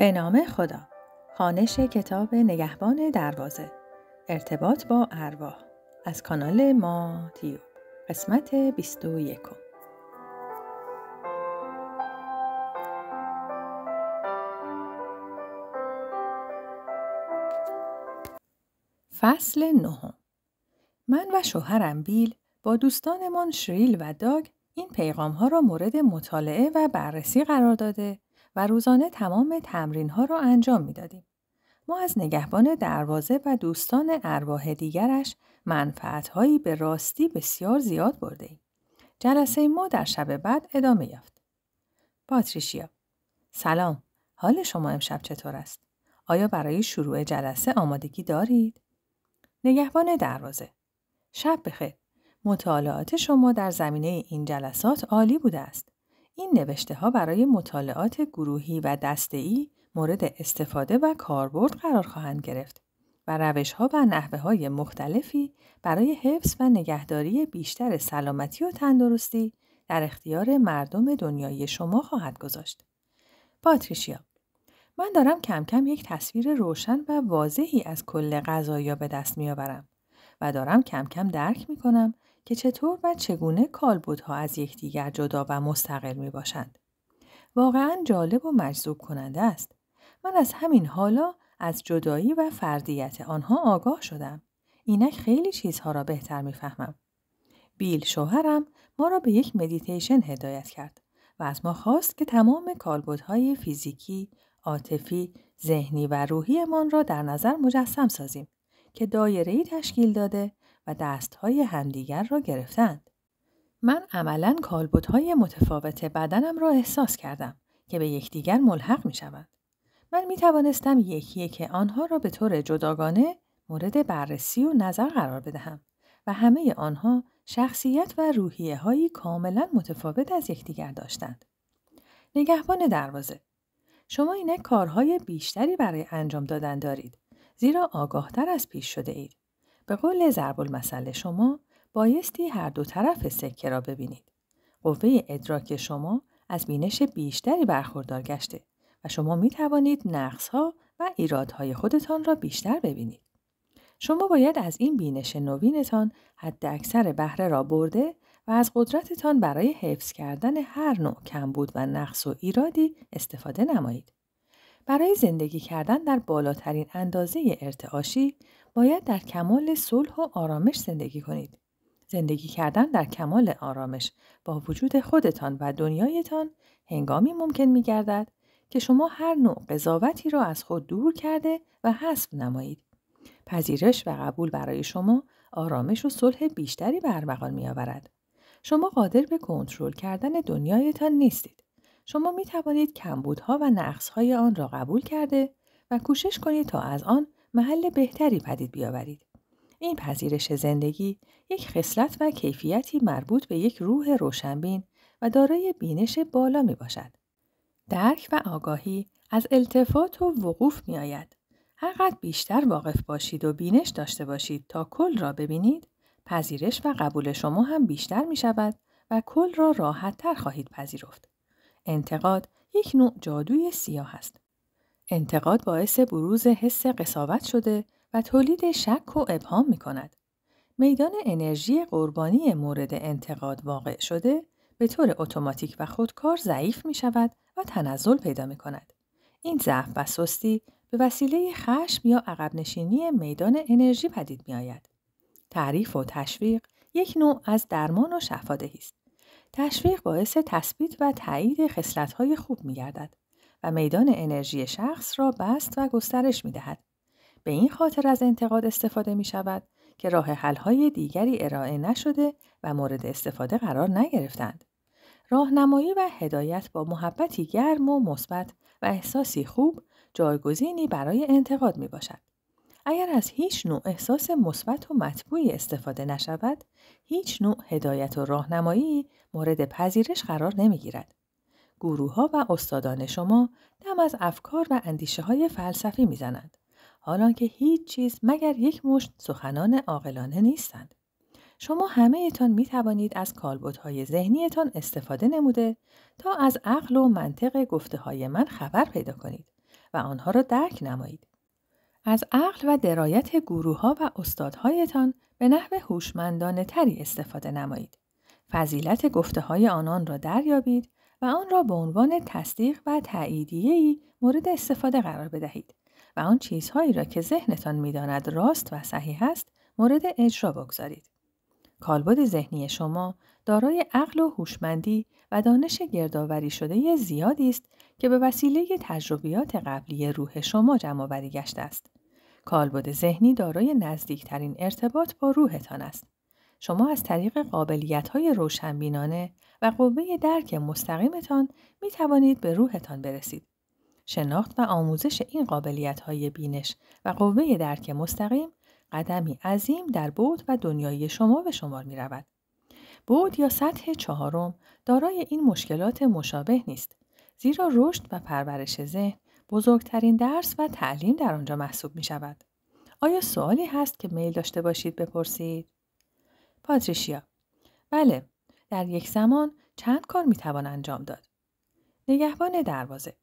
به نام خدا خانش کتاب نگهبان دروازه ارتباط با ارواح از کانال ما تیو قسمت 21 فصل نهم من و شوهرم بیل با دوستانمان شریل و داگ این پیغام ها را مورد مطالعه و بررسی قرار داده و روزانه تمام تمرین ها را انجام می دادیم. ما از نگهبان دروازه و دوستان ارواح دیگرش منفعت هایی به راستی بسیار زیاد برده ایم. جلسه ما در شب بعد ادامه یافت. پاتریشیا سلام، حال شما امشب چطور است؟ آیا برای شروع جلسه آمادگی دارید؟ نگهبان دروازه شب بخیر. مطالعات شما در زمینه این جلسات عالی بوده است. این نوشته ها برای مطالعات گروهی و ای مورد استفاده و کاربرد قرار خواهند گرفت و روش ها و نحوه های مختلفی برای حفظ و نگهداری بیشتر سلامتی و تندرستی در اختیار مردم دنیای شما خواهد گذاشت. پاتریشیا من دارم کم کم یک تصویر روشن و واضحی از کل غذایا به دست میآورم و دارم کم کم درک می کنم که چطور و چگونه کالبدها از یکدیگر جدا و مستقل می باشند. واقعا جالب و مجذوب کننده است. من از همین حالا از جدایی و فردیت آنها آگاه شدم. اینک خیلی چیزها را بهتر میفهمم. بیل شوهرم ما را به یک مدیتیشن هدایت کرد و از ما خواست که تمام کالبدهای فیزیکی، عاطفی، ذهنی و روحیمان را در نظر مجسم سازیم که ای تشکیل داده دست های همدیگر را گرفتند. من عملا های متفاوت بدنم را احساس کردم که به یکدیگر ملحق می شوند. من می توانستم یکی که آنها را به طور جداگانه مورد بررسی و نظر قرار بدهم و همه آنها شخصیت و روحیه هایی کاملا متفاوت از یکدیگر داشتند. نگهبان دروازه شما اینه کارهای بیشتری برای انجام دادن دارید زیرا آگاهتر از پیش شده اید. به قول ضرب مسئله شما بایستی هر دو طرف سکه را ببینید. قوه ادراک شما از بینش بیشتری برخوردار گشته و شما می توانید نقص ها و های خودتان را بیشتر ببینید. شما باید از این بینش نوینتان حد اکثر بهره را برده و از قدرتتان برای حفظ کردن هر نوع کمبود و نقص و ایرادی استفاده نمایید. برای زندگی کردن در بالاترین اندازه ارتعاشی باید در کمال صلح و آرامش زندگی کنید. زندگی کردن در کمال آرامش با وجود خودتان و دنیایتان هنگامی ممکن می گردد که شما هر نوع قضاوتی را از خود دور کرده و حذف نمایید. پذیرش و قبول برای شما آرامش و صلح بیشتری به می آورد. شما قادر به کنترل کردن دنیایتان نیستید. شما می توانید کمبودها و نقصهای آن را قبول کرده و کوشش کنید تا از آن محل بهتری پدید بیاورید. این پذیرش زندگی یک خصلت و کیفیتی مربوط به یک روح روشنبین و دارای بینش بالا می باشد. درک و آگاهی از التفات و وقوف می آید. هرقدر بیشتر واقف باشید و بینش داشته باشید تا کل را ببینید، پذیرش و قبول شما هم بیشتر می شود و کل را راحت تر خواهید پذیرفت. انتقاد یک نوع جادوی سیاه است. انتقاد باعث بروز حس قصاوت شده و تولید شک و ابهام می کند. میدان انرژی قربانی مورد انتقاد واقع شده به طور اتوماتیک و خودکار ضعیف می شود و تنزل پیدا می کند. این ضعف و سستی به وسیله خشم یا عقب نشینی میدان انرژی پدید می آید. تعریف و تشویق یک نوع از درمان و شفادهی است. تشویق باعث تثبیت و تایید خصلت‌های خوب می‌گردد و میدان انرژی شخص را بست و گسترش می‌دهد. به این خاطر از انتقاد استفاده می شود که راه حل‌های دیگری ارائه نشده و مورد استفاده قرار نگرفتند. راهنمایی و هدایت با محبتی گرم و مثبت و احساسی خوب جایگزینی برای انتقاد می باشد. اگر از هیچ نوع احساس مثبت و مطبوعی استفاده نشود، هیچ نوع هدایت و راهنمایی مورد پذیرش قرار گیرد. گروه ها و استادان شما دم از افکار و اندیشه های فلسفی میزنند. حالان که هیچ چیز مگر یک مشت سخنان عاقلانه نیستند. شما همه تان می توانید از های ذهنیتان استفاده نموده تا از عقل و منطق گفته های من خبر پیدا کنید و آنها را درک نمایید. از عقل و درایت گروه ها و استادهایتان به نحو هوشمندانه تری استفاده نمایید. فضیلت گفته های آنان را دریابید و آن را به عنوان تصدیق و تعییدیهی مورد استفاده قرار بدهید و آن چیزهایی را که ذهنتان میداند راست و صحیح است مورد اجرا بگذارید. کالبد ذهنی شما دارای عقل و هوشمندی و دانش گردآوری شده زیادی است که به وسیله تجربیات قبلی روح شما جمع گشته است. کالبد ذهنی دارای نزدیکترین ارتباط با روحتان است. شما از طریق قابلیت های روشنبینانه و قوه درک مستقیمتان می توانید به روحتان برسید. شناخت و آموزش این قابلیت های بینش و قوه درک مستقیم قدمی عظیم در بود و دنیای شما به شمار می رود. بود یا سطح چهارم دارای این مشکلات مشابه نیست زیرا رشد و پرورش ذهن بزرگترین درس و تعلیم در آنجا محسوب می شود. آیا سوالی هست که میل داشته باشید بپرسید؟ پاتریشیا بله در یک زمان چند کار می توان انجام داد. نگهبان دروازه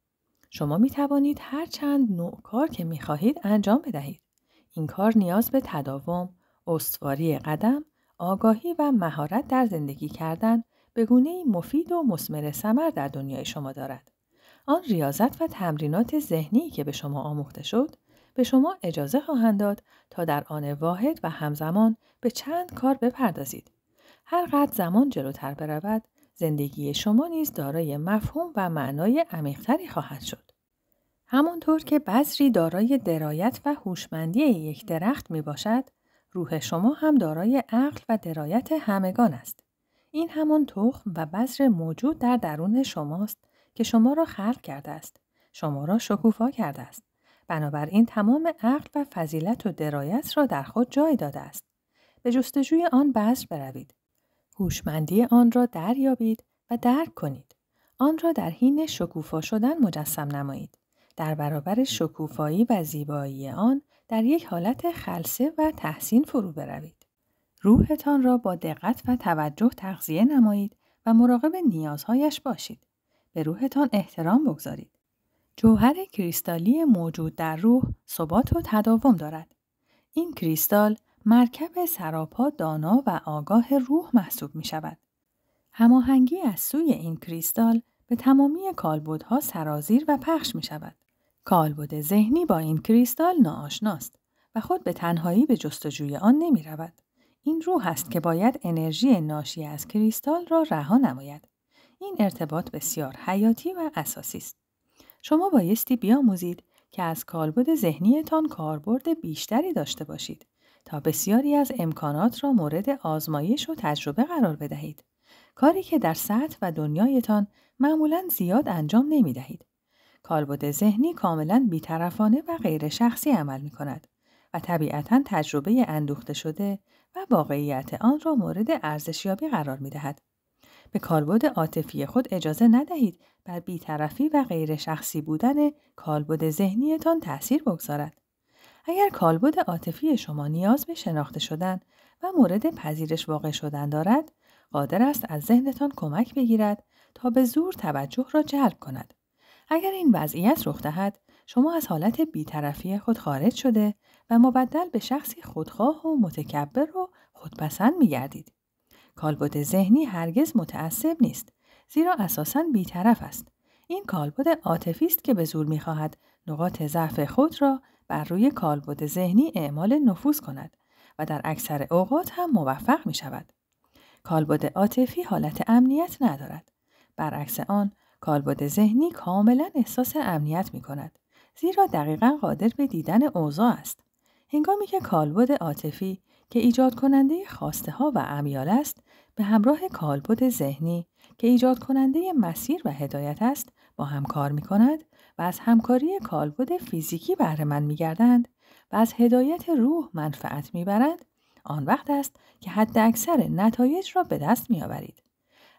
شما می توانید هر چند نوع کار که می خواهید انجام بدهید. این کار نیاز به تداوم، استواری قدم، آگاهی و مهارت در زندگی کردن به گونه مفید و مسمر ثمر در دنیای شما دارد. آن ریاضت و تمرینات ذهنی که به شما آموخته شد، به شما اجازه خواهند داد تا در آن واحد و همزمان به چند کار بپردازید. هر قد زمان جلوتر برود، زندگی شما نیز دارای مفهوم و معنای عمیقتری خواهد شد. همانطور که بذری دارای درایت و هوشمندی یک درخت می باشد، روح شما هم دارای عقل و درایت همگان است. این همان تخم و بذر موجود در درون شماست که شما را خلق کرده است. شما را شکوفا کرده است. بنابراین تمام عقل و فضیلت و درایت را در خود جای داده است. به جستجوی آن بذر بروید. هوشمندی آن را دریابید و درک کنید. آن را در حین شکوفا شدن مجسم نمایید. در برابر شکوفایی و زیبایی آن در یک حالت خلصه و تحسین فرو بروید. روحتان را با دقت و توجه تغذیه نمایید و مراقب نیازهایش باشید. به روحتان احترام بگذارید. جوهر کریستالی موجود در روح ثبات و تداوم دارد. این کریستال مرکب سراپا دانا و آگاه روح محسوب می شود. هماهنگی از سوی این کریستال به تمامی کالبدها سرازیر و پخش می شود. کالبد ذهنی با این کریستال ناآشناست و خود به تنهایی به جستجوی آن نمی رود. این روح است که باید انرژی ناشی از کریستال را رها نماید. این ارتباط بسیار حیاتی و اساسی است. شما بایستی بیاموزید که از کالبد ذهنیتان کاربرد بیشتری داشته باشید تا بسیاری از امکانات را مورد آزمایش و تجربه قرار بدهید. کاری که در سطح و دنیایتان معمولا زیاد انجام نمی دهید کالبد ذهنی کاملا بیطرفانه و غیر شخصی عمل می کند و طبیعتا تجربه اندوخته شده و واقعیت آن را مورد ارزشیابی قرار می دهد. به کالبد عاطفی خود اجازه ندهید بر بیطرفی و غیر شخصی بودن کالبد ذهنیتان تأثیر بگذارد. اگر کالبد عاطفی شما نیاز به شناخته شدن و مورد پذیرش واقع شدن دارد، قادر است از ذهنتان کمک بگیرد تا به زور توجه را جلب کند. اگر این وضعیت رخ دهد شما از حالت بیطرفی خود خارج شده و مبدل به شخصی خودخواه و متکبر و خودپسند میگردید. کالبد ذهنی هرگز متعصب نیست زیرا اساساً بیطرف است. این کالبد عاطفی است که به زور میخواهد نقاط ضعف خود را بر روی کالبد ذهنی اعمال نفوذ کند و در اکثر اوقات هم موفق می شود. کالبد عاطفی حالت امنیت ندارد. برعکس آن کالبد ذهنی کاملا احساس امنیت می کند. زیرا دقیقا قادر به دیدن اوضاع است. هنگامی که کالبد عاطفی که ایجاد کننده خواسته ها و امیال است به همراه کالبد ذهنی که ایجاد کننده مسیر و هدایت است با هم کار می کند و از همکاری کالبد فیزیکی بهره من می گردند و از هدایت روح منفعت می آن وقت است که حد اکثر نتایج را به دست می آورید.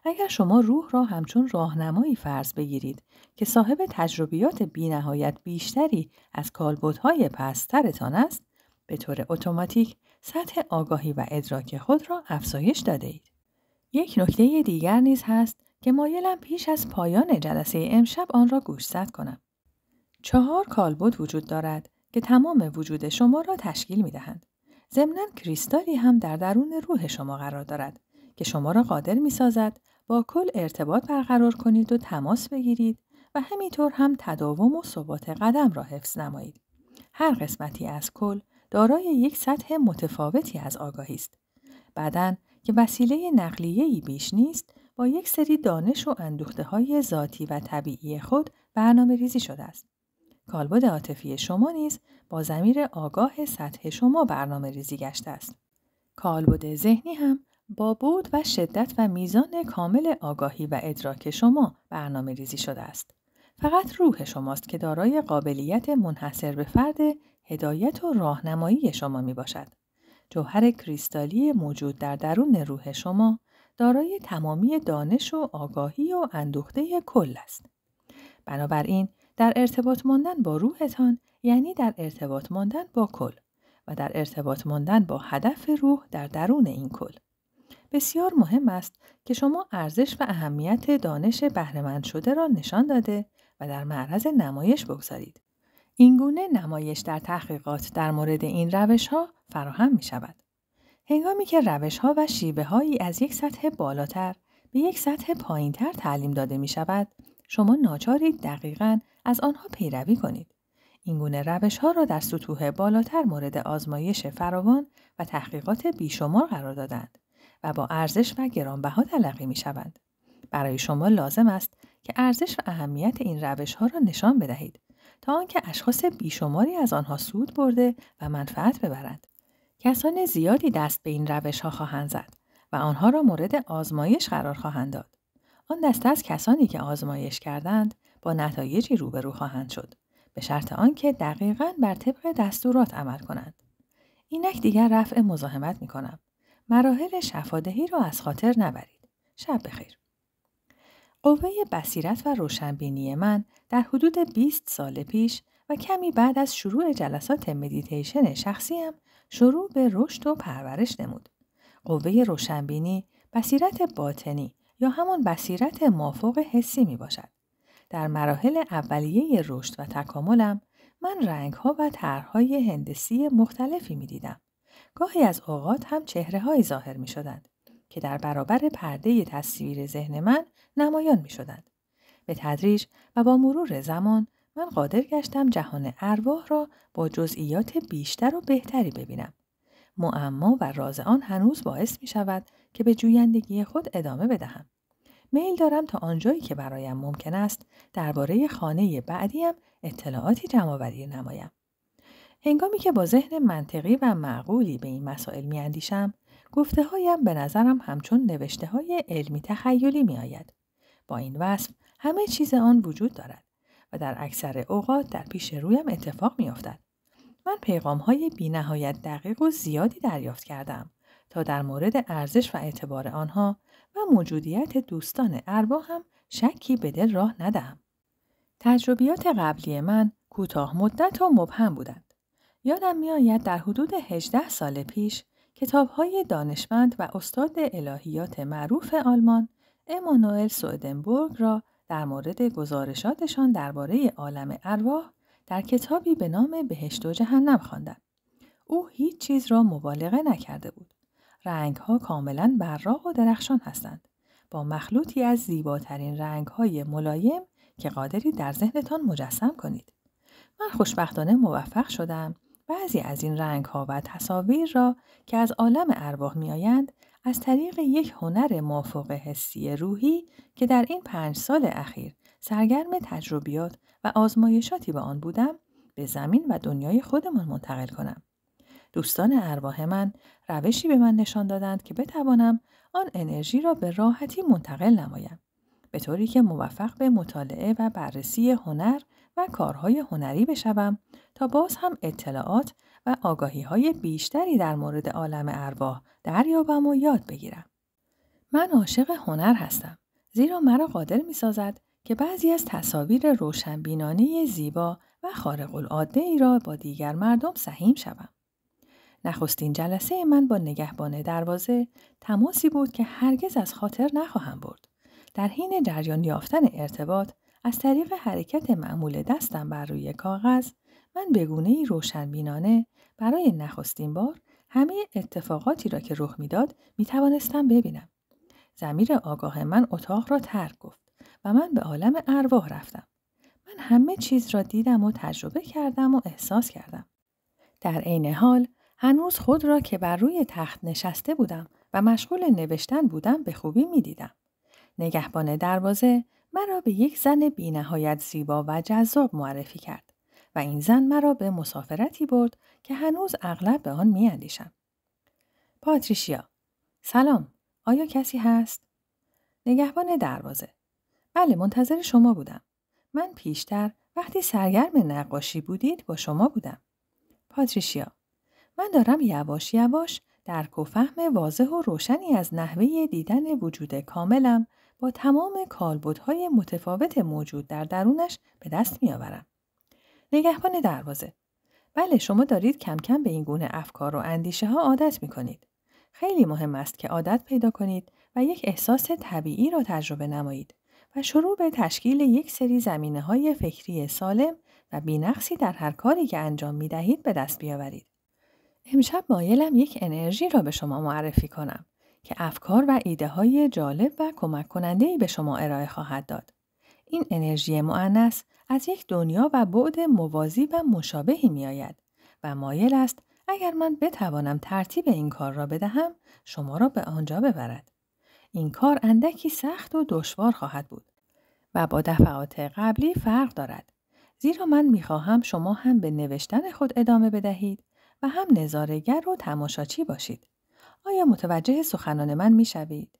اگر شما روح را همچون راهنمایی فرض بگیرید که صاحب تجربیات بینهایت بیشتری از کالبدهای پسترتان است به طور اتوماتیک سطح آگاهی و ادراک خود را افزایش داده اید. یک نکته دیگر نیز هست که مایلم پیش از پایان جلسه امشب آن را گوشزد کنم. چهار کالبد وجود دارد که تمام وجود شما را تشکیل می دهند. ضمناً کریستالی هم در درون روح شما قرار دارد که شما را قادر می سازد با کل ارتباط برقرار کنید و تماس بگیرید و همینطور هم تداوم و ثبات قدم را حفظ نمایید. هر قسمتی از کل دارای یک سطح متفاوتی از آگاهی است. که وسیله ای بیش نیست، با یک سری دانش و اندوخته های ذاتی و طبیعی خود برنامه ریزی شده است. کالبد عاطفی شما نیز با زمیر آگاه سطح شما برنامه ریزی گشته است. کالبد ذهنی هم با بود و شدت و میزان کامل آگاهی و ادراک شما برنامه ریزی شده است. فقط روح شماست که دارای قابلیت منحصر به فرد هدایت و راهنمایی شما می باشد. جوهر کریستالی موجود در درون روح شما دارای تمامی دانش و آگاهی و اندوخته کل است. بنابراین در ارتباط ماندن با روحتان یعنی در ارتباط ماندن با کل و در ارتباط ماندن با هدف روح در درون این کل. بسیار مهم است که شما ارزش و اهمیت دانش بهرهمند شده را نشان داده و در معرض نمایش بگذارید. اینگونه نمایش در تحقیقات در مورد این روش ها فراهم می شود. هنگامی که روش ها و شیبه هایی از یک سطح بالاتر به یک سطح پایین تر تعلیم داده می شود، شما ناچارید دقیقا از آنها پیروی کنید. اینگونه روش ها را در سطوح بالاتر مورد آزمایش فراوان و تحقیقات بیشمار قرار دادند. و با ارزش و گرانبها تلقی می شوند. برای شما لازم است که ارزش و اهمیت این روش ها را نشان بدهید تا آنکه اشخاص بیشماری از آنها سود برده و منفعت ببرند. کسان زیادی دست به این روش ها خواهند زد و آنها را مورد آزمایش قرار خواهند داد. آن دسته از کسانی که آزمایش کردند با نتایجی روبرو خواهند شد به شرط آنکه دقیقا بر طبق دستورات عمل کنند. اینک دیگر رفع مزاحمت می مراحل شفادهی را از خاطر نبرید. شب بخیر. قوه بسیرت و روشنبینی من در حدود 20 سال پیش و کمی بعد از شروع جلسات مدیتیشن شخصیم شروع به رشد و پرورش نمود. قوه روشنبینی بسیرت باطنی یا همان بسیرت مافوق حسی می باشد. در مراحل اولیه رشد و تکاملم من رنگها و طرحهای هندسی مختلفی می دیدم. گاهی از اوقات هم چهره های ظاهر می شدند که در برابر پرده تصویر ذهن من نمایان می شدند. به تدریج و با مرور زمان من قادر گشتم جهان ارواح را با جزئیات بیشتر و بهتری ببینم. معما و راز آن هنوز باعث می شود که به جویندگی خود ادامه بدهم. میل دارم تا آنجایی که برایم ممکن است درباره خانه بعدیم اطلاعاتی جمعآوری نمایم. هنگامی که با ذهن منطقی و معقولی به این مسائل اندیشم گفته هایم به نظرم همچون نوشته های علمی تخیلی می آید. با این وصف همه چیز آن وجود دارد و در اکثر اوقات در پیش رویم اتفاق می افتد. من پیغام های بی نهایت دقیق و زیادی دریافت کردم تا در مورد ارزش و اعتبار آنها و موجودیت دوستان اربا هم شکی به دل راه ندهم. تجربیات قبلی من کوتاه مدت و مبهم بودند. یادم میآید در حدود 18 سال پیش های دانشمند و استاد الهیات معروف آلمان امانوئل سودنبورگ را در مورد گزارشاتشان درباره عالم ارواح در کتابی به نام بهشت و جهنم خواندم. او هیچ چیز را مبالغه نکرده بود. ها کاملا براق و درخشان هستند. با مخلوطی از زیباترین های ملایم که قادری در ذهنتان مجسم کنید. من خوشبختانه موفق شدم بعضی از این رنگ ها و تصاویر را که از عالم ارواح آیند از طریق یک هنر مافوق حسی روحی که در این پنج سال اخیر سرگرم تجربیات و آزمایشاتی به آن بودم به زمین و دنیای خودمان منتقل کنم. دوستان ارواح من روشی به من نشان دادند که بتوانم آن انرژی را به راحتی منتقل نمایم به طوری که موفق به مطالعه و بررسی هنر و کارهای هنری بشوم تا باز هم اطلاعات و آگاهی های بیشتری در مورد عالم ارواح دریابم و یاد بگیرم. من عاشق هنر هستم زیرا مرا قادر می سازد که بعضی از تصاویر روشنبینانه زیبا و خارق العاده ای را با دیگر مردم سهیم شوم. نخستین جلسه من با نگهبان دروازه تماسی بود که هرگز از خاطر نخواهم برد. در حین جریان یافتن ارتباط از طریق حرکت معمول دستم بر روی کاغذ من به گونه ای روشن بینانه برای نخستین بار همه اتفاقاتی را که رخ میداد می توانستم ببینم. زمیر آگاه من اتاق را ترک گفت و من به عالم ارواح رفتم. من همه چیز را دیدم و تجربه کردم و احساس کردم. در عین حال هنوز خود را که بر روی تخت نشسته بودم و مشغول نوشتن بودم به خوبی می دیدم. نگهبان دروازه مرا به یک زن بینهایت زیبا و جذاب معرفی کرد و این زن مرا به مسافرتی برد که هنوز اغلب به آن میاندیشم پاتریشیا سلام آیا کسی هست نگهبان دروازه بله منتظر شما بودم من پیشتر وقتی سرگرم نقاشی بودید با شما بودم پاتریشیا من دارم یواش یواش درک و فهم واضح و روشنی از نحوه دیدن وجود کاملم با تمام کالبدهای متفاوت موجود در درونش به دست آورم. نگهبان دروازه بله شما دارید کم کم به این گونه افکار و اندیشه ها عادت می کنید. خیلی مهم است که عادت پیدا کنید و یک احساس طبیعی را تجربه نمایید و شروع به تشکیل یک سری زمینه های فکری سالم و بینقصی در هر کاری که انجام می دهید به دست بیاورید. امشب مایلم یک انرژی را به شما معرفی کنم. که افکار و ایده های جالب و کمک کننده ای به شما ارائه خواهد داد. این انرژی معنس از یک دنیا و بعد موازی و مشابهی می آید و مایل است اگر من بتوانم ترتیب این کار را بدهم شما را به آنجا ببرد. این کار اندکی سخت و دشوار خواهد بود و با دفعات قبلی فرق دارد. زیرا من خواهم شما هم به نوشتن خود ادامه بدهید و هم نظارگر و تماشاچی باشید. آیا متوجه سخنان من می شوید؟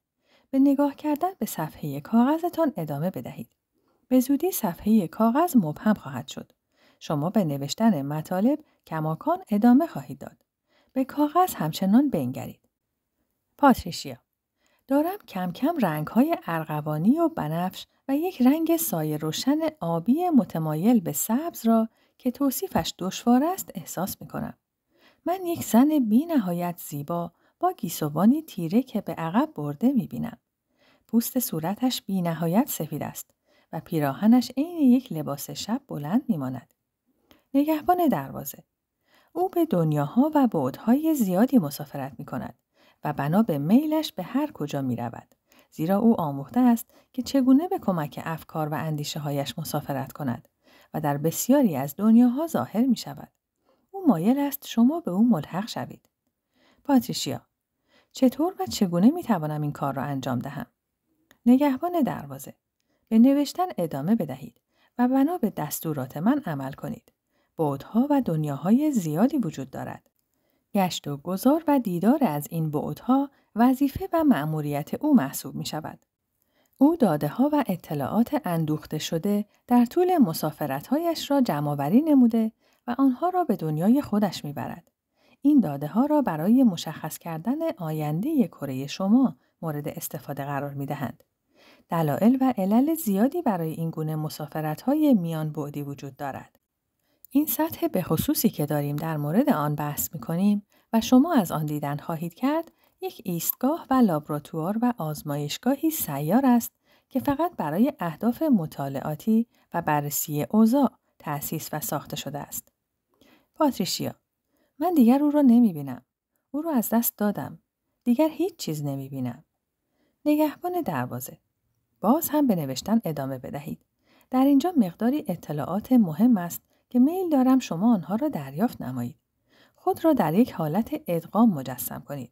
به نگاه کردن به صفحه کاغذتان ادامه بدهید. به زودی صفحه کاغذ مبهم خواهد شد. شما به نوشتن مطالب کماکان ادامه خواهید داد. به کاغذ همچنان بنگرید. پاتریشیا دارم کم کم رنگ ارغوانی و بنفش و یک رنگ سایه روشن آبی متمایل به سبز را که توصیفش دشوار است احساس می کنم. من یک زن بی نهایت زیبا با گیسوانی تیره که به عقب برده بینم. پوست صورتش بی نهایت سفید است و پیراهنش عین یک لباس شب بلند میماند. نگهبان دروازه او به دنیاها و بودهای زیادی مسافرت می کند و بنا به میلش به هر کجا می رود. زیرا او آموخته است که چگونه به کمک افکار و اندیشه هایش مسافرت کند و در بسیاری از دنیاها ظاهر می شود. او مایل است شما به او ملحق شوید. پاتریشیا چطور و چگونه می توانم این کار را انجام دهم؟ نگهبان دروازه به نوشتن ادامه بدهید و بنا به دستورات من عمل کنید. بعدها و دنیاهای زیادی وجود دارد. گشت و گذار و دیدار از این بعدها وظیفه و مأموریت او محسوب می شود. او داده ها و اطلاعات اندوخته شده در طول مسافرتهایش را جمعآوری نموده و آنها را به دنیای خودش می برد. این داده ها را برای مشخص کردن آینده کره شما مورد استفاده قرار می دهند. دلایل و علل زیادی برای این گونه مسافرت های میان وجود دارد. این سطح به خصوصی که داریم در مورد آن بحث می کنیم و شما از آن دیدن خواهید کرد یک ایستگاه و لابراتوار و آزمایشگاهی سیار است که فقط برای اهداف مطالعاتی و بررسی اوضاع تأسیس و ساخته شده است. پاتریشیا من دیگر او را نمی بینم. او را از دست دادم. دیگر هیچ چیز نمی بینم. نگهبان دروازه باز هم به نوشتن ادامه بدهید. در اینجا مقداری اطلاعات مهم است که میل دارم شما آنها را دریافت نمایید. خود را در یک حالت ادغام مجسم کنید.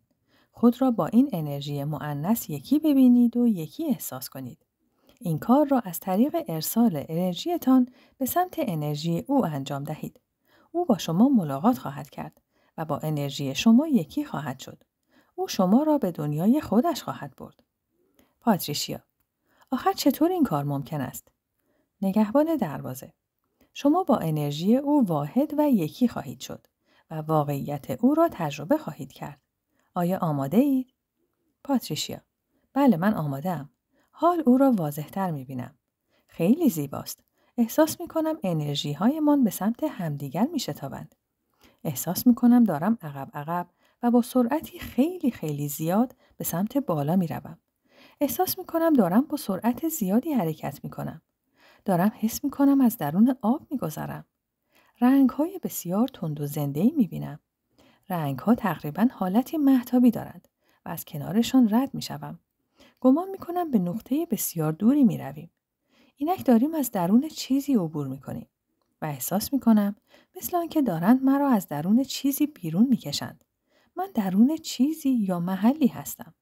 خود را با این انرژی معنس یکی ببینید و یکی احساس کنید. این کار را از طریق ارسال انرژیتان به سمت انرژی او انجام دهید. او با شما ملاقات خواهد کرد و با انرژی شما یکی خواهد شد. او شما را به دنیای خودش خواهد برد. پاتریشیا آخر چطور این کار ممکن است؟ نگهبان دروازه شما با انرژی او واحد و یکی خواهید شد و واقعیت او را تجربه خواهید کرد. آیا آماده اید؟ پاتریشیا بله من آماده حال او را واضحتر می بینم. خیلی زیباست. احساس می کنم انرژی من به سمت همدیگر می شتابند. احساس می کنم دارم عقب عقب و با سرعتی خیلی خیلی زیاد به سمت بالا می روم. احساس می کنم دارم با سرعت زیادی حرکت می کنم. دارم حس می کنم از درون آب می گذرم. رنگ های بسیار تند و زنده ای می بینم. رنگ ها تقریبا حالتی محتابی دارند و از کنارشان رد می شوم. گمان می کنم به نقطه بسیار دوری می رویم. اینک داریم از درون چیزی عبور میکنیم و احساس میکنم مثل آنکه دارند مرا از درون چیزی بیرون میکشند من درون چیزی یا محلی هستم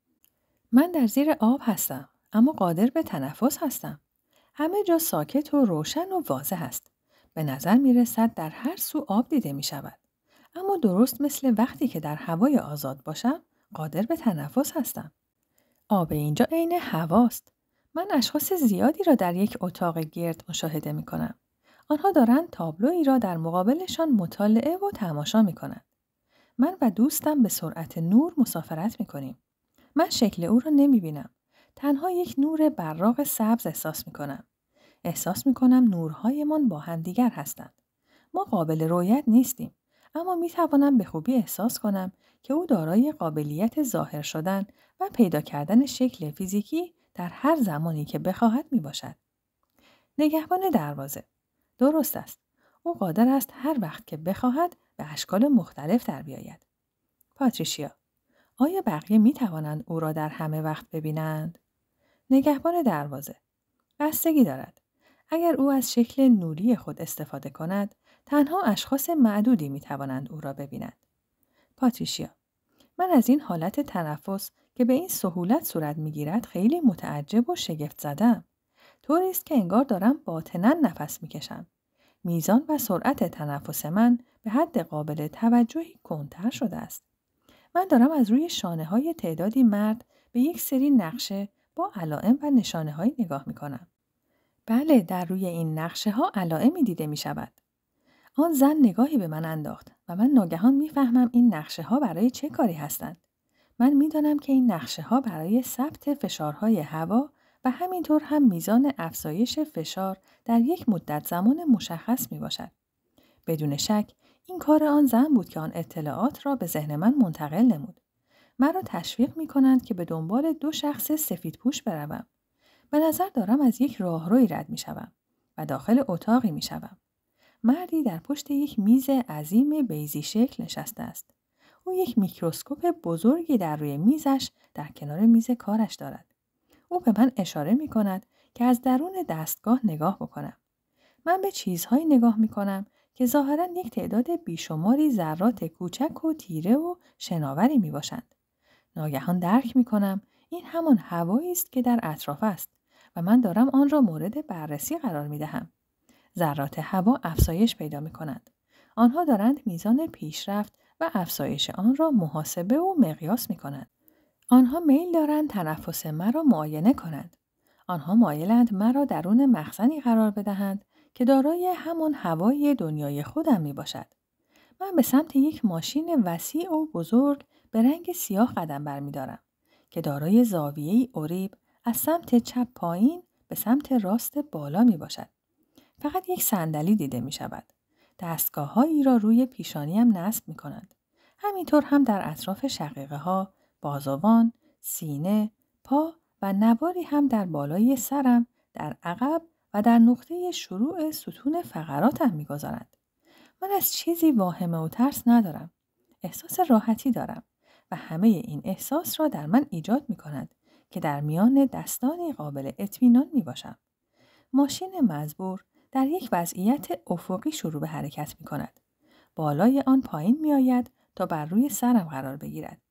من در زیر آب هستم اما قادر به تنفس هستم همه جا ساکت و روشن و واضح است به نظر می رسد در هر سو آب دیده می شود. اما درست مثل وقتی که در هوای آزاد باشم قادر به تنفس هستم. آب اینجا عین هواست. من اشخاص زیادی را در یک اتاق گرد مشاهده می کنم. آنها دارند تابلویی را در مقابلشان مطالعه و تماشا می کنند. من و دوستم به سرعت نور مسافرت می کنیم. من شکل او را نمی بینم. تنها یک نور براق سبز احساس می کنم. احساس می کنم نورهایمان با دیگر هستند. ما قابل رویت نیستیم. اما می توانم به خوبی احساس کنم که او دارای قابلیت ظاهر شدن و پیدا کردن شکل فیزیکی در هر زمانی که بخواهد می باشد. نگهبان دروازه درست است. او قادر است هر وقت که بخواهد به اشکال مختلف در بیاید. پاتریشیا آیا بقیه می توانند او را در همه وقت ببینند؟ نگهبان دروازه بستگی دارد. اگر او از شکل نوری خود استفاده کند، تنها اشخاص معدودی می توانند او را ببینند. پاتریشیا من از این حالت تنفس که به این سهولت صورت میگیرد خیلی متعجب و شگفت زدم. طوری است که انگار دارم باطنا نفس میکشم. میزان و سرعت تنفس من به حد قابل توجهی کنتر شده است. من دارم از روی شانه های تعدادی مرد به یک سری نقشه با علائم و نشانه های نگاه می کنم. بله در روی این نقشه ها علائمی دیده می شود. آن زن نگاهی به من انداخت و من ناگهان میفهمم این نقشه ها برای چه کاری هستند. من میدانم که این نقشه ها برای ثبت فشارهای هوا و همینطور هم میزان افزایش فشار در یک مدت زمان مشخص می باشد. بدون شک این کار آن زن بود که آن اطلاعات را به ذهن من منتقل نمود. مرا تشویق می کنند که به دنبال دو شخص سفید پوش بروم. به نظر دارم از یک راهروی رد می شوم و داخل اتاقی می شوم. مردی در پشت یک میز عظیم بیزی شکل نشسته است. او یک میکروسکوپ بزرگی در روی میزش در کنار میز کارش دارد. او به من اشاره می کند که از درون دستگاه نگاه بکنم. من به چیزهایی نگاه می کنم که ظاهرا یک تعداد بیشماری ذرات کوچک و تیره و شناوری می باشند. ناگهان درک می کنم این همان هوایی است که در اطراف است و من دارم آن را مورد بررسی قرار می دهم. ذرات هوا افزایش پیدا می کند. آنها دارند میزان پیشرفت و افزایش آن را محاسبه و مقیاس می کنند. آنها میل دارند تنفس مرا معاینه کنند. آنها مایلند مرا درون مخزنی قرار بدهند که دارای همان هوای دنیای خودم می باشد. من به سمت یک ماشین وسیع و بزرگ به رنگ سیاه قدم برمیدارم که دارای زاویه اوریب از سمت چپ پایین به سمت راست بالا می باشد. فقط یک صندلی دیده می شود. دستگاههایی را روی پیشانی هم نصب می کنند. همینطور هم در اطراف شقیقه ها، بازوان، سینه، پا و نواری هم در بالای سرم، در عقب و در نقطه شروع ستون فقراتم میگذارند. من از چیزی واهمه و ترس ندارم. احساس راحتی دارم و همه این احساس را در من ایجاد می کند که در میان دستانی قابل اطمینان می باشم. ماشین مزبور در یک وضعیت افقی شروع به حرکت می کند. بالای آن پایین می آید تا بر روی سرم قرار بگیرد.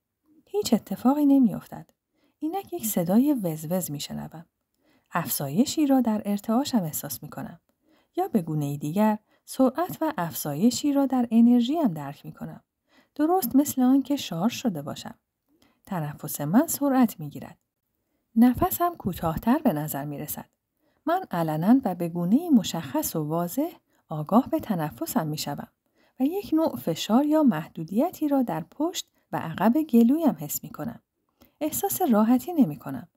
هیچ اتفاقی نمی افتد. اینک یک صدای وزوز می شنبم. افزایشی را در ارتعاشم احساس می کنم. یا به گونه دیگر سرعت و افزایشی را در انرژیم درک می کنم. درست مثل آنکه شار شده باشم. تنفس من سرعت می گیرد. نفسم کوتاهتر به نظر می رسد. من علنا و به گونه مشخص و واضح آگاه به تنفسم می شدم و یک نوع فشار یا محدودیتی را در پشت و عقب گلویم حس می کنم. احساس راحتی نمی کنم.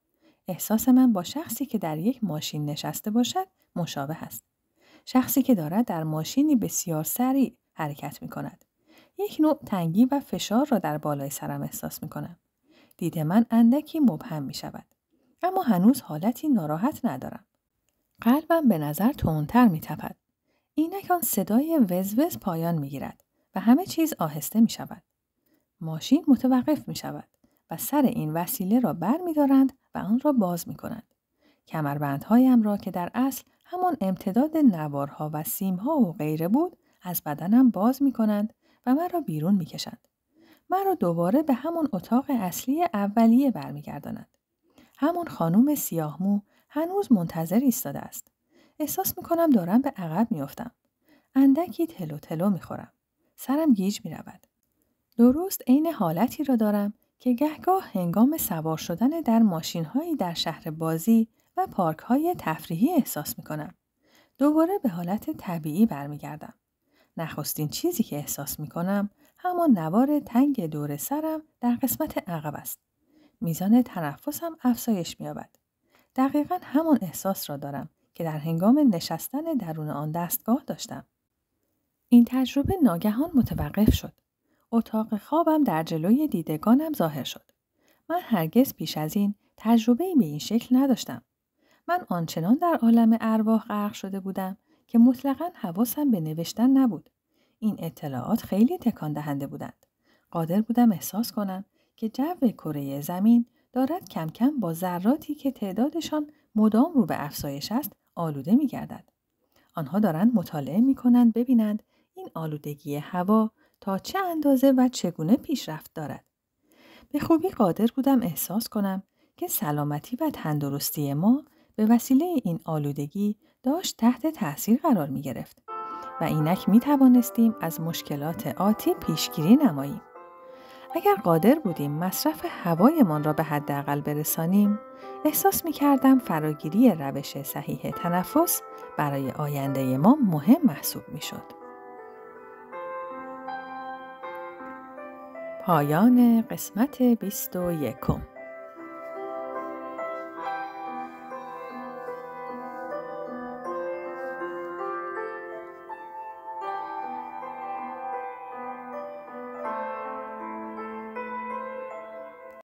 احساس من با شخصی که در یک ماشین نشسته باشد مشابه است. شخصی که دارد در ماشینی بسیار سریع حرکت می کند. یک نوع تنگی و فشار را در بالای سرم احساس می کنم. دید من اندکی مبهم می شود. اما هنوز حالتی ناراحت ندارم. قلبم به نظر تندتر می تپد. اینک آن صدای وزوز پایان می گیرد و همه چیز آهسته می شود. ماشین متوقف می شود و سر این وسیله را بر می دارند و آن را باز می کنند. کمربندهایم را که در اصل همان امتداد نوارها و سیمها و غیره بود از بدنم باز می کنند و مرا بیرون می کشند. مرا دوباره به همان اتاق اصلی اولیه برمیگردانند. همان خانم سیاهمو هنوز منتظر ایستاده است. احساس می کنم دارم به عقب افتم. اندکی تلو تلو خورم. سرم گیج می رود. درست عین حالتی را دارم که گهگاه هنگام سوار شدن در ماشین هایی در شهر بازی و پارک های تفریحی احساس می کنم. دوباره به حالت طبیعی برمیگردم. نخستین چیزی که احساس می کنم همان نوار تنگ دور سرم در قسمت عقب است. میزان تنفسم افزایش مییابد. دقیقا همان احساس را دارم که در هنگام نشستن درون آن دستگاه داشتم. این تجربه ناگهان متوقف شد. اتاق خوابم در جلوی دیدگانم ظاهر شد. من هرگز پیش از این تجربه ای به این شکل نداشتم. من آنچنان در عالم ارواح غرق شده بودم که مطلقا حواسم به نوشتن نبود. این اطلاعات خیلی تکان دهنده بودند. قادر بودم احساس کنم که جو کره زمین دارد کم کم با ذراتی که تعدادشان مدام رو به افزایش است آلوده می گردد. آنها دارند مطالعه می کنند ببینند این آلودگی هوا تا چه اندازه و چگونه پیشرفت دارد. به خوبی قادر بودم احساس کنم که سلامتی و تندرستی ما به وسیله این آلودگی داشت تحت تاثیر قرار می گرفت و اینک می توانستیم از مشکلات آتی پیشگیری نماییم. اگر قادر بودیم مصرف هوایمان را به حداقل برسانیم احساس می کردم فراگیری روش صحیح تنفس برای آینده ما مهم محسوب می شد. پایان قسمت 21